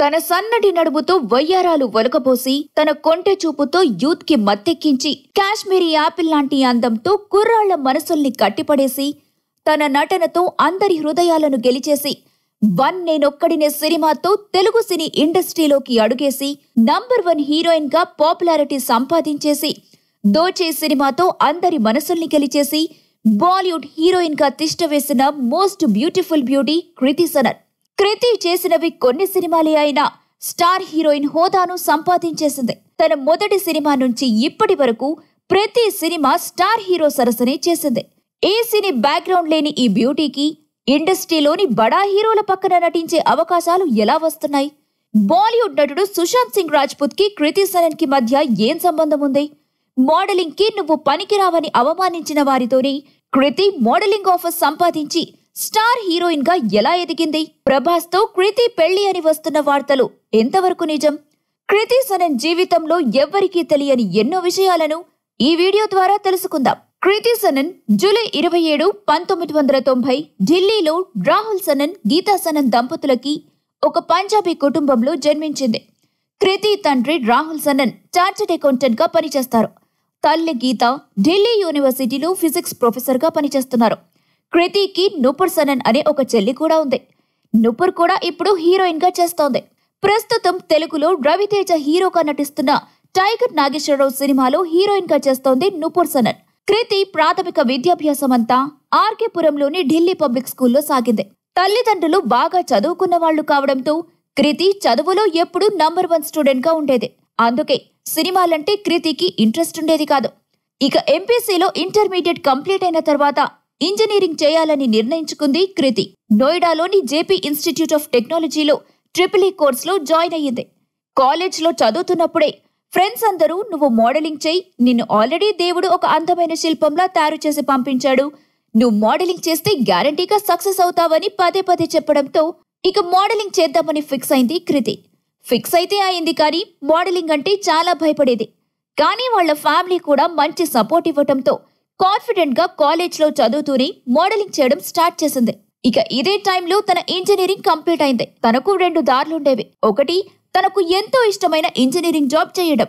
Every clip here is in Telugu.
తన సన్నటి నడుముతో వయ్యారాలు వలకపోసి తన కొంటె చూపుతో యూత్ కి మత్తెక్కించి కాశ్మీరీ యాపిల్ లాంటి అందంతో కుర్రాళ్ల మనసుల్ని కట్టిపడేసి తన నటనతో అందరి హృదయాలను గెలిచేసి వన్ నేనొక్కడినే సినిమాతో తెలుగు సినీ ఇండస్ట్రీలోకి అడుగేసి నంబర్ వన్ హీరోయిన్ గా పాపులారిటీ సంపాదించేసి దోచే సినిమాతో అందరి మనసుల్ని గెలిచేసి బాలీవుడ్ హీరోయిన్ గా తిష్టవేసిన most beautiful beauty Kriti Sanon Kriti చేసినవి కొన్ని సినిమాలే అయినా స్టార్ హీరోయిన్ హోదాను సంపాదించేసింది తన మొదటి సినిమా నుంచి ఇప్పటి వరకు ప్రతి సినిమా స్టార్ హీరో సరసనే చేసింది ఏ సినీ బ్యాక్గ్రౌండ్ లేని ఈ బ్యూటీకి ఇండస్ట్రీలోని బడా హీరోల పక్కన నటించే అవకాశాలు ఎలా వస్తున్నాయి బాలీవుడ్ నటుడు సుశాంత్ సింగ్ రాజ్పుత్ కి కృతి సనన్ కి మధ్య ఏం సంబంధం ఉంది మోడలింగ్ కి నువ్వు పనికిరావని అవమానించిన వారితోనే కృతి మోడలింగ్ ఆఫర్ సంపాదించి స్టార్ హీరోయిన్ గా ఎలా ఎదిగింది ప్రభాస్ తో కృతి పెళ్లి అని వస్తున్న వార్తలు ఎంతవరకు నిజం కృతి సనన్ జీవితంలో ఎవ్వరికీ తెలియని ఎన్నో విషయాలను ఈ వీడియో ద్వారా తెలుసుకుందాం కృతి సనన్ జూలై ఇరవై ఏడు పంతొమ్మిది వందల తొంభై ఢిల్లీలో రాహుల్ సనన్ గీతా సనన్ దంపతులకి ఒక పంజాబీ కుటుంబంలో జన్మించింది కృతి తండ్రి రాహుల్ సనన్ చార్టెడ్ అకౌంటెంట్ గా పనిచేస్తారు తల్లి గీత ఢిల్లీ యూనివర్సిటీలో ఫిజిక్స్ ప్రొఫెసర్ గా పనిచేస్తున్నారు కృతికి నూపర్ సనన్ అనే ఒక చెల్లి కూడా ఉంది నూపర్ కూడా ఇప్పుడు హీరోయిన్ గా చేస్తోంది ప్రస్తుతం తెలుగులో రవితేజ హీరోగా నటిస్తున్న టైగర్ నాగేశ్వరరావు సినిమాలో హీరోయిన్ గా చేస్తోంది నూపర్ సనన్ కృతి ప్రాథమిక విద్యాభ్యాసం అంతా ఆర్కేపురంలోని ఢిల్లీ పబ్లిక్ స్కూల్లో సాగింది తల్లిదండ్రులు బాగా చదువుకున్న వాళ్ళు కావడంతో కృతి చదువులో ఎప్పుడూ నంబర్ వన్ స్టూడెంట్గా ఉండేది అందుకే సినిమాలంటే కృతికి ఇంట్రెస్ట్ ఉండేది కాదు ఇక ఎంపీసీలో ఇంటర్మీడియట్ కంప్లీట్ అయిన తర్వాత ఇంజనీరింగ్ చేయాలని నిర్ణయించుకుంది కృతి నోయిడాలోని జేపీ ఇన్స్టిట్యూట్ ఆఫ్ టెక్నాలజీలో ట్రిపుల్ ఈ కోర్సులో జాయిన్ అయ్యింది కాలేజ్లో చదువుతున్నప్పుడే ఫ్రెండ్స్ అందరూ నువ్వు మోడలింగ్ చేయి నిన్ను ఆల్రెడీ దేవుడు ఒక అందమైన శిల్పంలా తయారు చేసి పంపించాడు నువ్వు మోడలింగ్ చేస్తే గ్యారంటీగా సక్సెస్ అవుతావని పదే పదే చెప్పడంతో ఇక మోడలింగ్ చేద్దామని ఫిక్స్ అయింది కృతి ఫిక్స్ అయితే అయింది కానీ మోడలింగ్ అంటే చాలా భయపడేది కానీ వాళ్ళ ఫ్యామిలీ కూడా మంచి సపోర్ట్ ఇవ్వటంతో కాన్ఫిడెంట్ గా కాలేజ్ లో చదువుతూనే మోడలింగ్ చేయడం స్టార్ట్ చేసింది ఇక ఇదే టైంలో తన ఇంజనీరింగ్ కంప్లీట్ అయింది తనకు రెండు దారులుండేవి ఒకటి తనకు ఎంతో ఇష్టమైన ఇంజనీరింగ్ జాబ్ చేయడం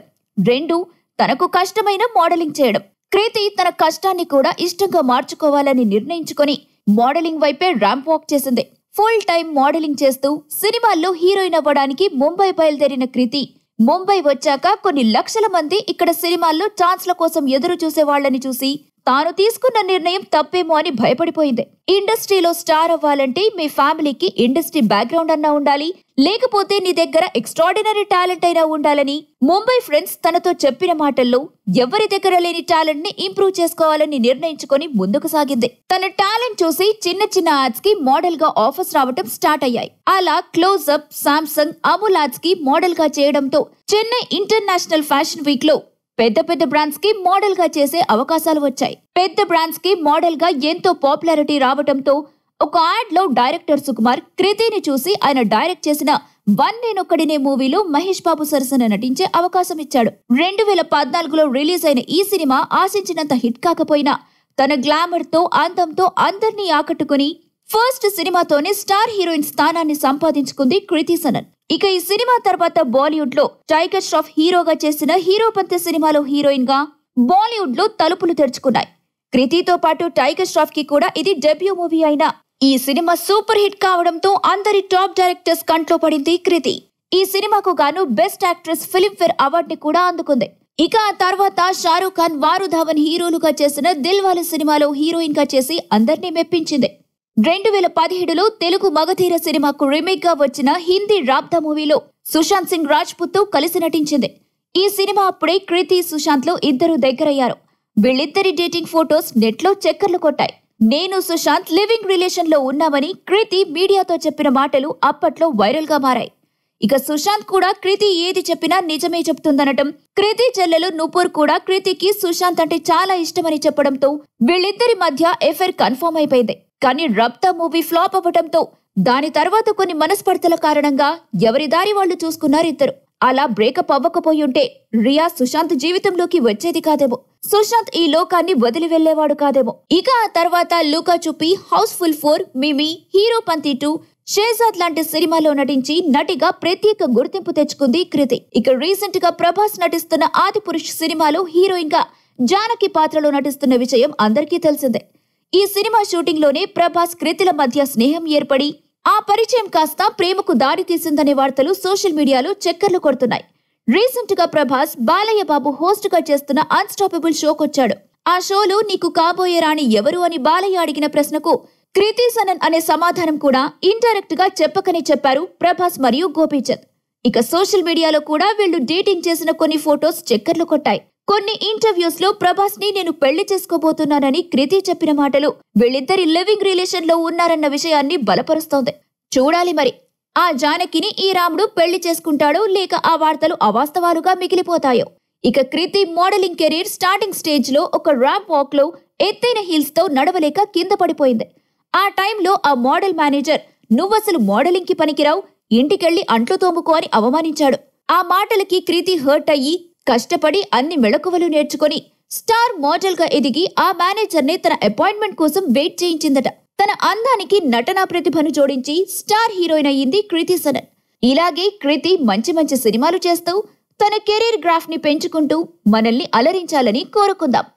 రెండు తనకు కష్టమైన మోడలింగ్ చేయడం క్రీతి తన కష్టాన్ని కూడా ఇష్టంగా మార్చుకోవాలని నిర్ణయించుకొని మోడలింగ్ వైపే ర్యాంప్ వాక్ చేసింది ఫుల్ టైం మోడలింగ్ చేస్తూ సినిమాల్లో హీరోయిన్ అవ్వడానికి ముంబై బయలుదేరిన క్రీతి ముంబై వచ్చాక కొన్ని లక్షల మంది ఇక్కడ సినిమాల్లో ఛాన్స్ల కోసం ఎదురు చూసేవాళ్లని వాళ్ళని చూసి తాను తీసుకున్న నిర్ణయం తప్పేమో అని భయపడిపోయింది ఇండస్ట్రీలో స్టార్ అవ్వాలంటే మీ ఫ్యామిలీకి ఇండస్ట్రీ బ్యాక్గ్రౌండ్ అన్నా ఉండాలి లేకపోతే నీ దగ్గర ఎక్స్ట్రాడినరీ టాలెంట్ అయినా ఉండాలని ముంబై ఫ్రెండ్స్ తనతో చెప్పిన మాటల్లో ఎవరి దగ్గర లేని టాలెంట్ ని ఇంప్రూవ్ చేసుకోవాలని నిర్ణయించుకొని ముందుకు సాగింది తన టాలెంట్ చూసి చిన్న చిన్న యాడ్స్ కి మోడల్ గా ఆఫర్స్ రావటం స్టార్ట్ అయ్యాయి అలా క్లోజ్అప్ సామ్సంగ్ అమూల్ యాడ్స్ కి మోడల్ గా చేయడంతో చెన్నై ఇంటర్నేషనల్ ఫ్యాషన్ వీక్ లో పెద్ద పెద్ద బ్రాండ్స్ కి మోడల్ గా చేసే అవకాశాలు వచ్చాయి పెద్ద బ్రాండ్స్ కి మోడల్ గా ఎంతో పాపులారిటీ రావడంతో ఒక యాడ్ లో డైరెక్టర్ సుకుమార్ కృతిని చూసి ఆయన డైరెక్ట్ చేసిన వన్ నేనొక్కడినే మూవీలో మహేష్ బాబు సరసన నటించే అవకాశం ఇచ్చాడు రెండు వేల పద్నాలుగులో రిలీజ్ అయిన ఈ సినిమా ఆశించినంత హిట్ కాకపోయినా తన గ్లామర్ తో అందంతో అందర్నీ ఆకట్టుకుని ఫస్ట్ సినిమాతోనే స్టార్ హీరోయిన్ స్థానాన్ని సంపాదించుకుంది కృతి సనన్ ఇక ఈ సినిమా తర్వాత బాలీవుడ్ లో టైగర్ ష్రాఫ్ హీరోగా చేసిన హీరో పంత సినిమాలో హీరోయిన్ గా బాలీవుడ్ లో తలుపులు తెరుచుకున్నాయి కృతితో పాటు టైగర్ ష్రాఫ్ కి కూడా ఇది డెబ్యూ మూవీ అయిన ఈ సినిమా సూపర్ హిట్ కావడంతో అందరి టాప్ డైరెక్టర్స్ కంట్లో పడింది కృతి ఈ సినిమాకు గాను బెస్ట్ యాక్ట్రెస్ ఫిలింఫేర్ అవార్డు ని కూడా అందుకుంది ఇక ఆ తర్వాత షారూఖ్ ఖాన్ వారు ధవన్ హీరోలుగా చేసిన దిల్వాలి సినిమాలో హీరోయిన్ గా చేసి అందరినీ మెప్పించింది రెండు వేల పదిహేడులో తెలుగు మగధీర సినిమాకు రీమేక్ గా వచ్చిన హిందీ రాప్తా మూవీలో సుశాంత్ సింగ్ రాజ్పుత్ తో కలిసి నటించింది ఈ సినిమా అప్పుడే కృతి సుశాంత్ లో ఇద్దరు దగ్గరయ్యారు వీళ్ళిద్దరి డేటింగ్ ఫోటోస్ నెట్లో చక్కర్లు కొట్టాయి నేను సుశాంత్ లివింగ్ రిలేషన్ లో ఉన్నామని కృతి మీడియాతో చెప్పిన మాటలు అప్పట్లో వైరల్ గా మారాయి ఇక సుశాంత్ కూడా కృతి ఏది చెప్పినా నిజమే చెప్తుందనటం కృతి చెల్లెలు నుపూర్ కూడా కృతికి సుశాంత్ అంటే చాలా ఇష్టమని చెప్పడంతో వీళ్ళిద్దరి మధ్య ఎఫైర్ కన్ఫర్మ్ అయిపోయింది కానీ రప్త మూవీ ఫ్లాప్ అవ్వటంతో దాని తర్వాత కొన్ని మనస్పర్ధల కారణంగా ఎవరి దారి వాళ్ళు చూసుకున్నారు ఇద్దరు అలా బ్రేకప్ అవ్వకపోయుంటే రియా సుశాంత్ జీవితంలోకి వచ్చేది కాదేమో సుశాంత్ ఈ లోకాన్ని వదిలి వెళ్లేవాడు కాదేమో ఇక ఆ తర్వాత Luka Chuppi Housefull four Mimi Heropanti two Shehzada లాంటి సినిమాలో నటించి నటిగా ప్రత్యేక గుర్తింపు తెచ్చుకుంది కృతి ఇక రీసెంట్ గా ప్రభాస్ నటిస్తున్న ఆదిపురుష్ సినిమాలో హీరోయిన్ గా జానకి పాత్రలో నటిస్తున్న విషయం అందరికీ తెలిసిందే ఈ సినిమా షూటింగ్ లోనే ప్రభాస్ కృతిల మధ్య స్నేహం ఏర్పడి ఆ పరిచయం కాస్త ప్రేమకు దారి తీసిందనే వార్తలు సోషల్ మీడియాలో చక్కర్లు కొడుతున్నాయి రీసెంట్ గా ప్రభాస్ బాలయ్య బాబు హోస్ట్ గా చేస్తున్న అన్స్టాపబుల్ షోకొచ్చాడు ఆ షోలో నీకు కాబోయే రాణి ఎవరు అని బాలయ్య అడిగిన ప్రశ్నకు కృతి సనన్ అనే సమాధానం కూడా ఇండైరెక్ట్ గా చెప్పకనే చెప్పారు ప్రభాస్ మరియు గోపీచంద్ ఇక సోషల్ మీడియాలో కూడా వీళ్ళు డేటింగ్ చేసిన కొన్ని ఫొటోస్ చక్కర్లు కొట్టాయి కొన్ని ఇంటర్వ్యూస్ లో ప్రభాస్ ని నేను పెళ్లి చేసుకోబోతున్నానని కృతి చెప్పిన మాటలు వీళ్ళిద్దరి లివింగ్ రిలేషన్ లో ఉన్నారన్న విషయాన్ని బలపరుస్తోంది చూడాలి మరి ఆ జానకిని ఈ రాముడు పెళ్లి చేసుకుంటాడో లేక ఆ వార్తలు అవాస్తవాలుగా మిగిలిపోతాయో ఇక Kriti modelling career starting stage లో ఒక ర్యాంప్ వాక్ లో ఎత్తైన హీల్స్ తో నడవలేక కింద పడిపోయింది ఆ టైంలో ఆ మోడల్ మేనేజర్ నువ్వసలు మోడలింగ్ కి పనికిరావు ఇంటికెళ్లి అంట్లు తోముకో అని అవమానించాడు ఆ మాటలకి కృతి హర్ట్ అయ్యి కష్టపడి అన్ని మెళకువలు నేర్చుకొని స్టార్ మోడల్ గా ఎదిగి ఆ మేనేజర్ ని తన అపాయింట్మెంట్ కోసం వెయిట్ చేయించిందట తన అందానికి నటనా ప్రతిభను జోడించి స్టార్ హీరోయిన్ అయ్యింది కృతి సనన్ ఇలాగే కృతి మంచి మంచి సినిమాలు చేస్తూ తన కెరీర్ గ్రాఫ్ ని పెంచుకుంటూ మనల్ని అలరించాలని కోరుకుందాం